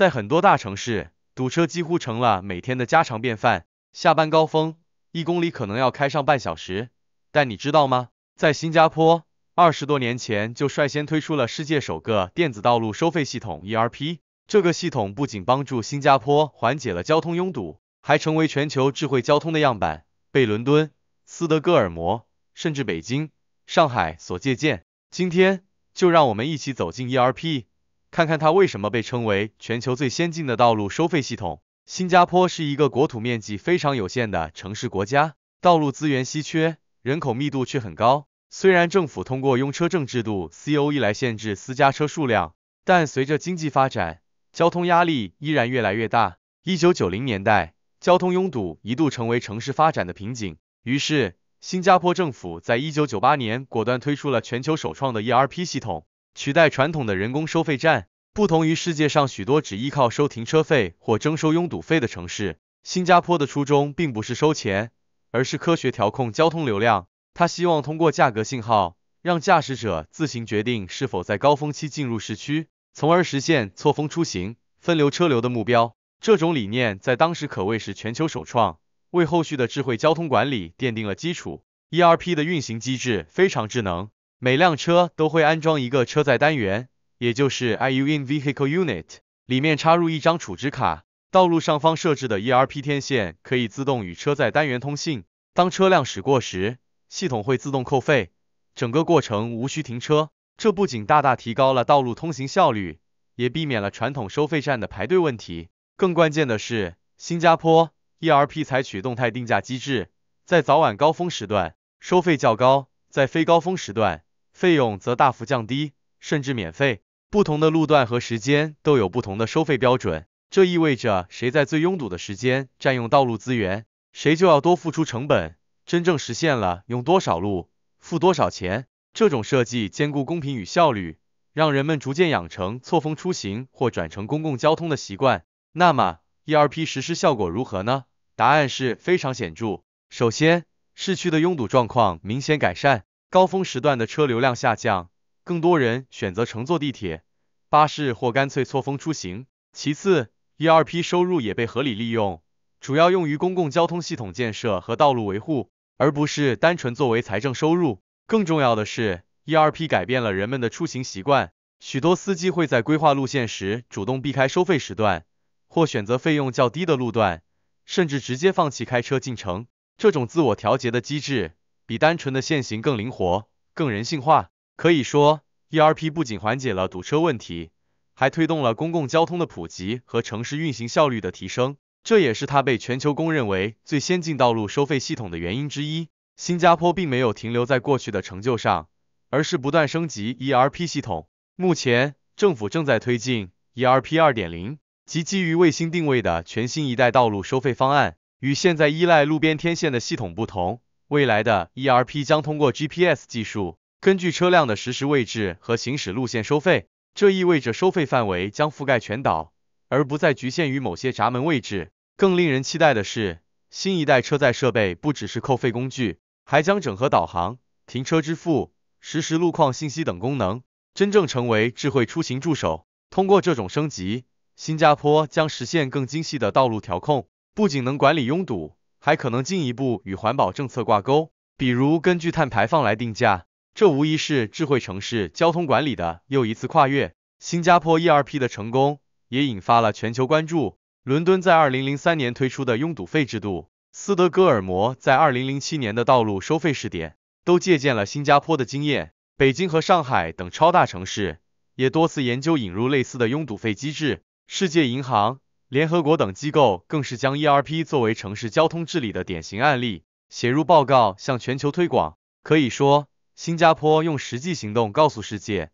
在很多大城市，堵车几乎成了每天的家常便饭。下班高峰，一公里可能要开上半小时。但你知道吗？在新加坡，二十多年前就率先推出了世界首个电子道路收费系统 （ERP）。这个系统不仅帮助新加坡缓解了交通拥堵，还成为全球智慧交通的样板，被伦敦、斯德哥尔摩，甚至北京、上海所借鉴。今天，就让我们一起走进 ERP。看看它为什么被称为全球最先进的道路收费系统。新加坡是一个国土面积非常有限的城市国家，道路资源稀缺，人口密度却很高。虽然政府通过用车证制度、COE 来限制私家车数量，但随着经济发展，交通压力依然越来越大。一九九零年代，交通拥堵一度成为城市发展的瓶颈。于是，新加坡政府在一九九八年果断推出了全球首创的 ERP 系统。取代传统的人工收费站，不同于世界上许多只依靠收停车费或征收拥堵费的城市，新加坡的初衷并不是收钱，而是科学调控交通流量。他希望通过价格信号，让驾驶者自行决定是否在高峰期进入市区，从而实现错峰出行、分流车流的目标。这种理念在当时可谓是全球首创，为后续的智慧交通管理奠定了基础。ERP 的运行机制非常智能。每辆车都会安装一个车载单元，也就是 iu in vehicle unit，里面插入一张储值卡。道路上方设置的 ERP 天线可以自动与车载单元通信。当车辆驶过时，系统会自动扣费。整个过程无需停车，这不仅大大提高了道路通行效率，也避免了传统收费站的排队问题。更关键的是，新加坡 ERP 采取动态定价机制，在早晚高峰时段收费较高，在非高峰时段。费用则大幅降低，甚至免费。不同的路段和时间都有不同的收费标准，这意味着谁在最拥堵的时间占用道路资源，谁就要多付出成本。真正实现了用多少路付多少钱。这种设计兼顾公平与效率，让人们逐渐养成错峰出行或转乘公共交通的习惯。那么，ERP 实施效果如何呢？答案是非常显著。首先，市区的拥堵状况明显改善。高峰时段的车流量下降，更多人选择乘坐地铁、巴士或干脆错峰出行。其次，ERP 收入也被合理利用，主要用于公共交通系统建设和道路维护，而不是单纯作为财政收入。更重要的是，ERP 改变了人们的出行习惯，许多司机会在规划路线时主动避开收费时段，或选择费用较低的路段，甚至直接放弃开车进城。这种自我调节的机制。比单纯的限行更灵活、更人性化。可以说，ERP 不仅缓解了堵车问题，还推动了公共交通的普及和城市运行效率的提升。这也是它被全球公认为最先进道路收费系统的原因之一。新加坡并没有停留在过去的成就上，而是不断升级 ERP 系统。目前，政府正在推进 ERP 2.0，即基于卫星定位的全新一代道路收费方案。与现在依赖路边天线的系统不同。未来的 ERP 将通过 GPS 技术，根据车辆的实时位置和行驶路线收费，这意味着收费范围将覆盖全岛，而不再局限于某些闸门位置。更令人期待的是，新一代车载设备不只是扣费工具，还将整合导航、停车支付、实时路况信息等功能，真正成为智慧出行助手。通过这种升级，新加坡将实现更精细的道路调控，不仅能管理拥堵。还可能进一步与环保政策挂钩，比如根据碳排放来定价，这无疑是智慧城市交通管理的又一次跨越。新加坡 ERP 的成功也引发了全球关注。伦敦在二零零三年推出的拥堵费制度，斯德哥尔摩在二零零七年的道路收费试点，都借鉴了新加坡的经验。北京和上海等超大城市也多次研究引入类似的拥堵费机制。世界银行。联合国等机构更是将 ERP 作为城市交通治理的典型案例，写入报告向全球推广。可以说，新加坡用实际行动告诉世界，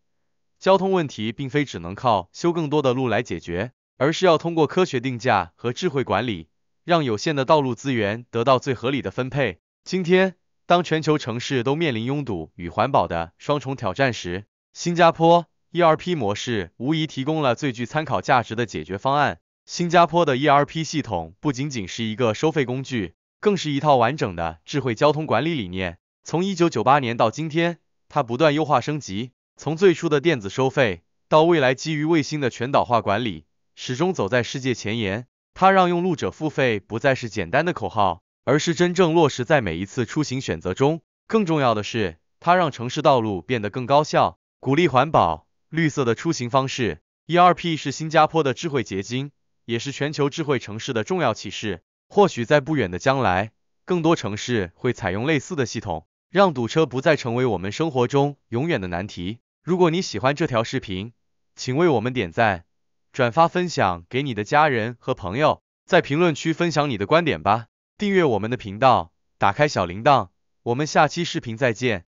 交通问题并非只能靠修更多的路来解决，而是要通过科学定价和智慧管理，让有限的道路资源得到最合理的分配。今天，当全球城市都面临拥堵与环保的双重挑战时，新加坡 ERP 模式无疑提供了最具参考价值的解决方案。新加坡的 ERP 系统不仅仅是一个收费工具，更是一套完整的智慧交通管理理念。从一九九八年到今天，它不断优化升级，从最初的电子收费到未来基于卫星的全岛化管理，始终走在世界前沿。它让用路者付费不再是简单的口号，而是真正落实在每一次出行选择中。更重要的是，它让城市道路变得更高效，鼓励环保、绿色的出行方式。ERP 是新加坡的智慧结晶。也是全球智慧城市的重要启示。或许在不远的将来，更多城市会采用类似的系统，让堵车不再成为我们生活中永远的难题。如果你喜欢这条视频，请为我们点赞、转发、分享给你的家人和朋友，在评论区分享你的观点吧。订阅我们的频道，打开小铃铛，我们下期视频再见。